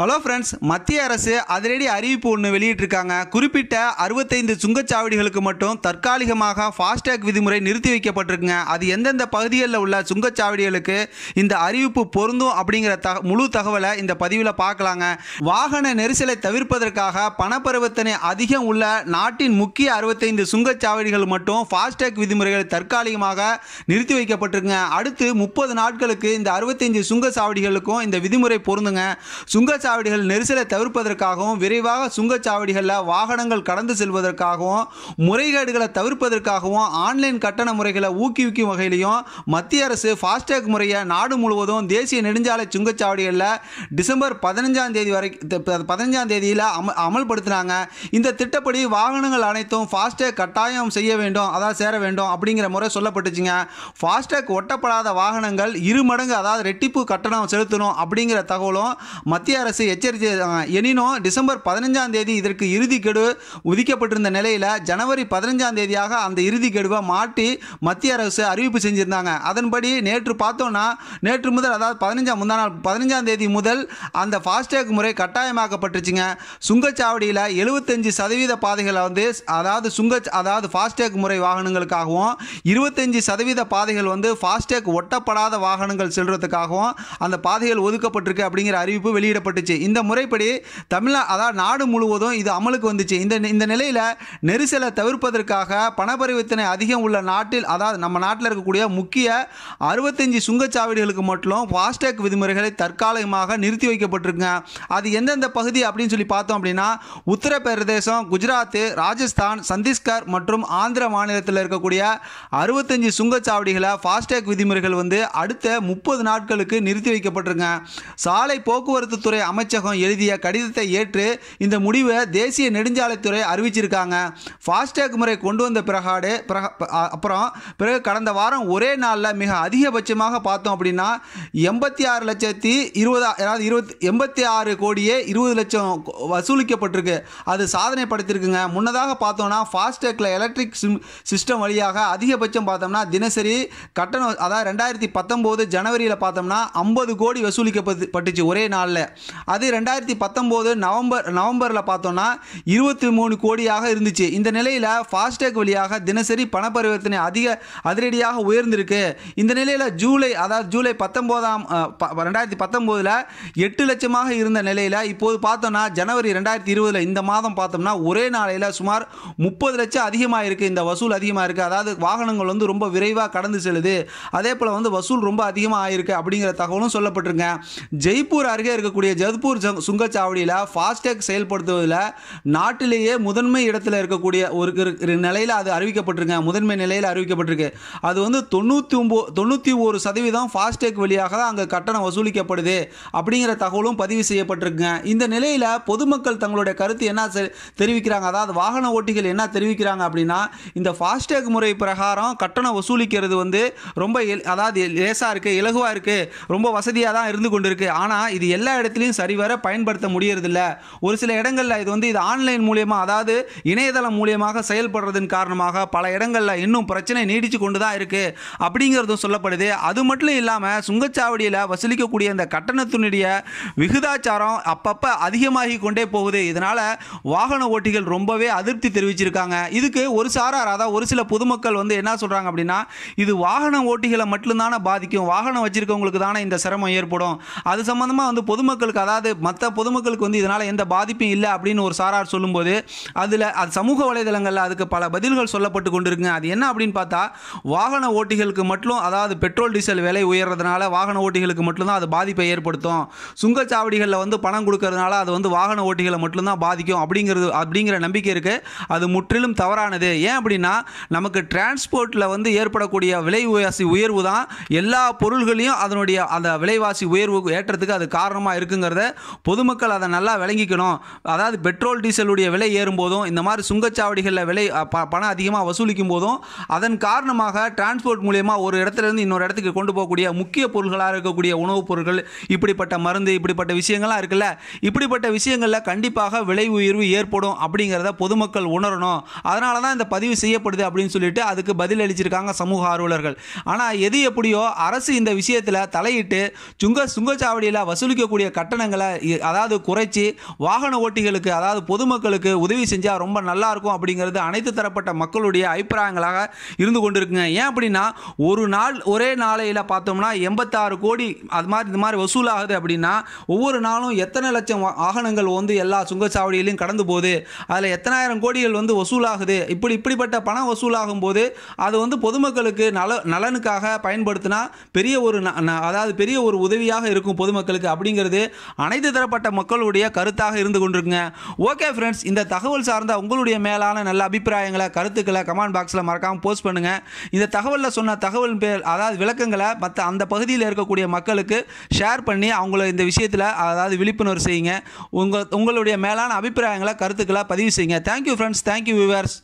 hello friends மத்திய அரசு அதிரடி அறிவிப்பு ஒன்று வெளியிட்டிருக்காங்க குறிப்பிட்ட அறுபத்தைந்து சுங்கச்சாவடிகளுக்கு மட்டும் தற்காலிகமாக ஃபாஸ்டேக் விதிமுறை நிறுத்தி வைக்கப்பட்டிருக்குங்க அது எந்தெந்த பகுதிகளில் உள்ள சுங்கச்சாவடிகளுக்கு இந்த அறிவிப்பு பொருந்தும் அப்படிங்கிற த முழு தகவலை இந்த பதிவில் பார்க்கலாங்க வாகன நெரிசலை தவிர்ப்பதற்காக பணப்பரிவர்த்தனை அதிகம் உள்ள நாட்டின் முக்கிய அறுபத்தைந்து சுங்கச்சாவடிகள் மட்டும் ஃபாஸ்டேக் விதிமுறைகள் தற்காலிகமாக நிறுத்தி வைக்கப்பட்டிருக்குங்க அடுத்து முப்பது நாட்களுக்கு இந்த அறுபத்தைந்து சுங்கச்சாவடிகளுக்கும் இந்த விதிமுறை பொருந்துங்க சுங்க சுங்கச்சாவடிகள் நெரிசலை தவிர்ப்பதற்காகவும் விரைவாக சுங்கச்சாவடிகளில் வாகனங்கள் கடந்து செல்வதற்காகவும் முறைகேடுகளை தவிர்ப்பதற்காகவும் ஆன்லைன் கட்டண முறைகளை ஊக்குவிக்கும் வகையிலையும் மத்திய அரசு ஃபாஸ்டேக் முறையை நாடு முழுவதும் தேசிய நெடுஞ்சாலை சுங்கச்சாவடிகளில் டிசம்பர் பதினஞ்சாம் தேதி வரை பதினஞ்சாம் தேதியில் அம அமல்படுத்தினாங்க இந்த திட்டப்படி வாகனங்கள் அனைத்தும் ஃபாஸ்டேக் கட்டாயம் செய்ய வேண்டும் அதாவது சேர வேண்டும் அப்படிங்கிற முறை சொல்லப்பட்டுச்சுங்க ஃபாஸ்டேக் ஒட்டப்படாத வாகனங்கள் இரு மடங்கு அதாவது ரெட்டிப்பு கட்டணம் செலுத்தணும் அப்படிங்கிற தகவலும் மத்திய அரசு அரசு எச்சரித்து எனினும் டிசம்பர் பதினஞ்சாம் தேதி இதற்கு இறுதிக்கெடு ஒதுக்கப்பட்டிருந்த நிலையில் ஜனவரி பதினஞ்சாம் தேதியாக அந்த கெடுவை மாற்றி மத்திய அரசு அறிவிப்பு செஞ்சுருந்தாங்க அதன்படி நேற்று பார்த்தோன்னா நேற்று முதல் அதாவது பதினஞ்சாம் முந்தா நாள் பதினஞ்சாம் தேதி முதல் அந்த ஃபாஸ்டேக் முறை கட்டாயமாக்கப்பட்டுச்சுங்க சுங்கச்சாவடியில் எழுபத்தஞ்சு சதவீத பாதைகளை வந்து அதாவது சுங்க அதாவது ஃபாஸ்டேக் முறை வாகனங்களுக்காகவும் இருபத்தஞ்சு சதவீத பாதைகள் வந்து ஃபாஸ்டேக் ஒட்டப்படாத வாகனங்கள் செல்றதுக்காகவும் அந்த பாதைகள் ஒதுக்கப்பட்டிருக்கு அப்படிங்கிற அறிவிப்பு வெளியிடப்பட்டு ஏற்பட்டுச்சு இந்த முறைப்படி தமிழ்நா அதாவது நாடு முழுவதும் இது அமலுக்கு வந்துச்சு இந்த இந்த நிலையில் நெரிசலை தவிர்ப்பதற்காக பணப்பரிவர்த்தனை அதிகம் உள்ள நாட்டில் அதாவது நம்ம நாட்டில் இருக்கக்கூடிய முக்கிய அறுபத்தஞ்சு சுங்கச்சாவடிகளுக்கு மட்டும் ஃபாஸ்டேக் விதிமுறைகளை தற்காலிகமாக நிறுத்தி வைக்கப்பட்டிருக்குங்க அது எந்தெந்த பகுதி அப்படின்னு சொல்லி பார்த்தோம் அப்படின்னா உத்தரப்பிரதேசம் குஜராத் ராஜஸ்தான் சத்தீஸ்கர் மற்றும் ஆந்திர மாநிலத்தில் இருக்கக்கூடிய அறுபத்தஞ்சு சுங்கச்சாவடிகளை ஃபாஸ்டேக் விதிமுறைகள் வந்து அடுத்த முப்பது நாட்களுக்கு நிறுத்தி வைக்கப்பட்டிருங்க சாலை போக்குவரத்து துறை அமைச்சகம் எழுதிய கடிதத்தை ஏற்று இந்த முடிவை தேசிய நெடுஞ்சாலைத்துறை அறிவிச்சிருக்காங்க ஃபாஸ்டேக் முறை கொண்டு வந்த பிறகாடு அப்புறம் பிறகு கடந்த வாரம் ஒரே நாளில் மிக அதிகபட்சமாக பார்த்தோம் அப்படின்னா எண்பத்தி ஆறு லட்சத்தி இருபதா அதாவது இருபத்தி எண்பத்தி ஆறு கோடியே இருபது லட்சம் வசூலிக்கப்பட்டிருக்கு அது சாதனை படுத்திருக்குங்க முன்னதாக பார்த்தோம்னா ஃபாஸ்டேக்கில் எலக்ட்ரிக் சிஸ்டம் வழியாக அதிகபட்சம் பார்த்தோம்னா தினசரி கட்டணம் அதாவது ரெண்டாயிரத்தி பத்தொம்போது ஜனவரியில் பார்த்தோம்னா ஐம்பது கோடி வசூலிக்கப்பட்டுச்சு ஒரே நாளில் அது ரெண்டாயிரத்தி பத்தொம்போது நவம்பர் நவம்பரில் பார்த்தோன்னா இருபத்தி மூணு கோடியாக இருந்துச்சு இந்த நிலையில் ஃபாஸ்டேக் வழியாக தினசரி பண பரிவர்த்தனை அதிக அதிரடியாக உயர்ந்திருக்கு இந்த நிலையில் ஜூலை அதாவது ஜூலை பத்தொம்போதாம் ரெண்டாயிரத்தி பத்தொம்போதில் எட்டு லட்சமாக இருந்த நிலையில் இப்போது பார்த்தோன்னா ஜனவரி ரெண்டாயிரத்தி இருபதில் இந்த மாதம் பார்த்தோம்னா ஒரே நாளையில் சுமார் முப்பது லட்சம் அதிகமாக இருக்குது இந்த வசூல் அதிகமாக இருக்குது அதாவது வாகனங்கள் வந்து ரொம்ப விரைவாக கடந்து செல்லுது அதே போல் வந்து வசூல் ரொம்ப அதிகமாக ஆயிருக்கு அப்படிங்கிற தகவலும் சொல்லப்பட்டிருக்கேன் ஜெய்ப்பூர் அருகே இருக்கக்கூடிய ஜத்பூர் சுங்கச்சாவடியில் ஃபாஸ்டேக் செயல்படுத்துவதில் நாட்டிலேயே முதன்மை இடத்துல இருக்கக்கூடிய ஒரு நிலையில் அது அறிவிக்கப்பட்டிருங்க முதன்மை நிலையில் அறிவிக்கப்பட்டிருக்கு அது வந்து தொண்ணூற்றி ஒம்போ தொண்ணூற்றி ஒரு சதவீதம் ஃபாஸ்டேக் வழியாக தான் அங்கே கட்டணம் வசூலிக்கப்படுது அப்படிங்கிற தகவலும் பதிவு செய்யப்பட்டிருக்குங்க இந்த நிலையில் பொதுமக்கள் தங்களுடைய கருத்து என்ன தெரிவிக்கிறாங்க அதாவது வாகன ஓட்டிகள் என்ன தெரிவிக்கிறாங்க அப்படின்னா இந்த ஃபாஸ்டேக் முறை பிரகாரம் கட்டணம் வசூலிக்கிறது வந்து ரொம்ப அதாவது லேசாக இருக்குது இலகுவாக இருக்குது ரொம்ப வசதியாக தான் இருந்து கொண்டிருக்கு ஆனால் இது எல்லா இடத்துலையும் சரிவர பயன்படுத்த முடியறதில்ல ஒரு சில இடங்களில் இது வந்து இது ஆன்லைன் மூலியமாக அதாவது இணையதளம் மூலியமாக செயல்படுறதன் காரணமாக பல இடங்களில் இன்னும் பிரச்சனை நீடித்து கொண்டு தான் இருக்குது அப்படிங்கிறதும் சொல்லப்படுது அது மட்டும் இல்லாமல் சுங்கச்சாவடியில் வசூலிக்கக்கூடிய இந்த கட்டணத்தினுடைய விகிதாச்சாரம் அப்பப்போ அதிகமாகி கொண்டே போகுது இதனால் வாகன ஓட்டிகள் ரொம்பவே அதிருப்தி தெரிவிச்சிருக்காங்க இதுக்கு ஒரு சாரார் அதாவது ஒரு சில பொதுமக்கள் வந்து என்ன சொல்கிறாங்க அப்படின்னா இது வாகன ஓட்டிகளை மட்டும்தானே பாதிக்கும் வாகனம் வச்சுருக்கவங்களுக்கு தானே இந்த சிரமம் ஏற்படும் அது சம்மந்தமாக வந்து பொதுமக்களுக்கு அதாவது அதாவது மற்ற பொதுமக்களுக்கு வந்து இதனால் எந்த பாதிப்பும் இல்லை அப்படின்னு ஒரு சாரார் சொல்லும்போது அதில் அது சமூக வலைதளங்களில் அதுக்கு பல பதில்கள் சொல்லப்பட்டு கொண்டிருக்குங்க அது என்ன அப்படின்னு பார்த்தா வாகன ஓட்டிகளுக்கு மட்டும் அதாவது பெட்ரோல் டீசல் விலை உயர்றதுனால வாகன ஓட்டிகளுக்கு மட்டும்தான் அது பாதிப்பை ஏற்படுத்தும் சுங்கச்சாவடிகளில் வந்து பணம் கொடுக்கறதுனால அது வந்து வாகன ஓட்டிகளை மட்டும்தான் பாதிக்கும் அப்படிங்கிறது அப்படிங்கிற நம்பிக்கை இருக்குது அது முற்றிலும் தவறானது ஏன் அப்படின்னா நமக்கு டிரான்ஸ்போர்ட்டில் வந்து ஏற்படக்கூடிய விலைவாசி உயர்வு தான் எல்லா பொருள்களையும் அதனுடைய அந்த விலைவாசி உயர்வு ஏற்றத்துக்கு அது காரணமாக இருக்குங்கிறத பொதுமக்கள் அதை நல்லா விளங்கிக்கணும் அதாவது பெட்ரோல் டீசலுடைய விலை ஏறும்போதும் இந்த மாதிரி சுங்கச்சாவடிகளில் விலை பணம் அதிகமாக வசூலிக்கும் போதும் அதன் காரணமாக டிரான்ஸ்போர்ட் மூலயமா ஒரு இடத்துலேருந்து இன்னொரு இடத்துக்கு கொண்டு போகக்கூடிய முக்கிய பொருள்களாக இருக்கக்கூடிய உணவுப் பொருட்கள் இப்படிப்பட்ட மருந்து இப்படிப்பட்ட விஷயங்கள்லாம் இருக்குல்ல இப்படிப்பட்ட விஷயங்களில் கண்டிப்பாக விலை உயர்வு ஏற்படும் அப்படிங்கிறத பொதுமக்கள் உணரணும் அதனால தான் இந்த பதிவு செய்யப்படுது அப்படின்னு சொல்லிட்டு அதுக்கு பதில் அளிச்சிருக்காங்க சமூக ஆர்வலர்கள் ஆனால் எது எப்படியோ அரசு இந்த விஷயத்தில் தலையிட்டு சுங்க சுங்கச்சாவடியில் வசூலிக்கக்கூடிய கட்டண வாகனங்களை அதாவது குறைச்சி வாகன ஓட்டிகளுக்கு அதாவது பொதுமக்களுக்கு உதவி செஞ்சால் ரொம்ப நல்லாயிருக்கும் அப்படிங்கிறது அனைத்து தரப்பட்ட மக்களுடைய அபிப்பிராயங்களாக இருந்து கொண்டிருக்குங்க ஏன் அப்படின்னா ஒரு நாள் ஒரே நாளையில் பார்த்தோம்னா எண்பத்தாறு கோடி அது மாதிரி இந்த மாதிரி வசூலாகுது அப்படின்னா ஒவ்வொரு நாளும் எத்தனை லட்சம் வாகனங்கள் வந்து எல்லா சுங்கச்சாவடியிலையும் கடந்து போகுது அதில் எத்தனாயிரம் கோடிகள் வந்து வசூலாகுது இப்படி இப்படிப்பட்ட பணம் வசூலாகும் போது அது வந்து பொதுமக்களுக்கு நல நலனுக்காக பயன்படுத்தினா பெரிய ஒரு அதாவது பெரிய ஒரு உதவியாக இருக்கும் பொதுமக்களுக்கு அப்படிங்கிறது அனைத்து தரப்பட்ட மக்களுடைய கருத்தாக இருந்து கொண்டிருக்குங்க ஓகே ஃப்ரெண்ட்ஸ் இந்த தகவல் சார்ந்த உங்களுடைய மேலான நல்ல அபிப்பிராயங்களை கருத்துக்களை கமெண்ட் பாக்ஸில் மறக்காமல் போஸ்ட் பண்ணுங்கள் இந்த தகவலில் சொன்ன தகவல் பேர் அதாவது விளக்கங்களை மற்ற அந்த பகுதியில் இருக்கக்கூடிய மக்களுக்கு ஷேர் பண்ணி அவங்கள இந்த விஷயத்தில் அதாவது விழிப்புணர்வு செய்யுங்க உங்கள் உங்களுடைய மேலான அபிப்பிராயங்களை கருத்துக்களை பதிவு செய்யுங்க தேங்க்யூ ஃப்ரெண்ட்ஸ் தேங்க்யூ வியூவர்ஸ்